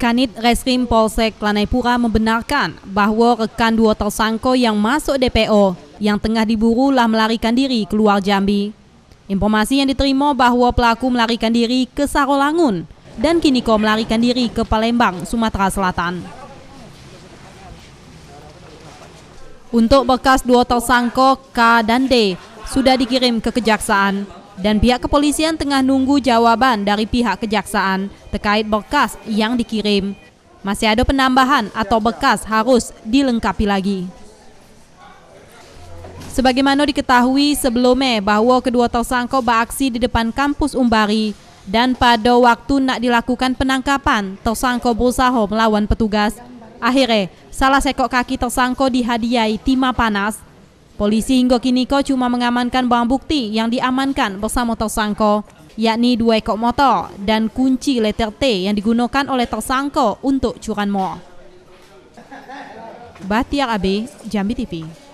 Kanit Reskrim Polsek Lanaipura membenarkan bahwa rekan dua tersangka yang masuk DPO yang tengah diburu lah melarikan diri keluar Jambi. Informasi yang diterima bahwa pelaku melarikan diri ke Sarolangun dan kini kau melarikan diri ke Palembang, Sumatera Selatan. Untuk bekas dua tersangka K dan D sudah dikirim ke kejaksaan dan pihak kepolisian tengah nunggu jawaban dari pihak kejaksaan terkait berkas yang dikirim. Masih ada penambahan atau bekas harus dilengkapi lagi. Sebagaimana diketahui sebelumnya bahwa kedua tersangka beraksi di depan kampus Umbari dan pada waktu nak dilakukan penangkapan, tersangka berusaha melawan petugas. Akhirnya, salah sekok kaki tersangka dihadiahi timah panas Polisi hingga kini kau cuma mengamankan barang bukti yang diamankan bersama tersangka, yakni dua ekor motor dan kunci letter T yang digunakan oleh tersangka untuk curanmor. Batiar AB, Jambi TV.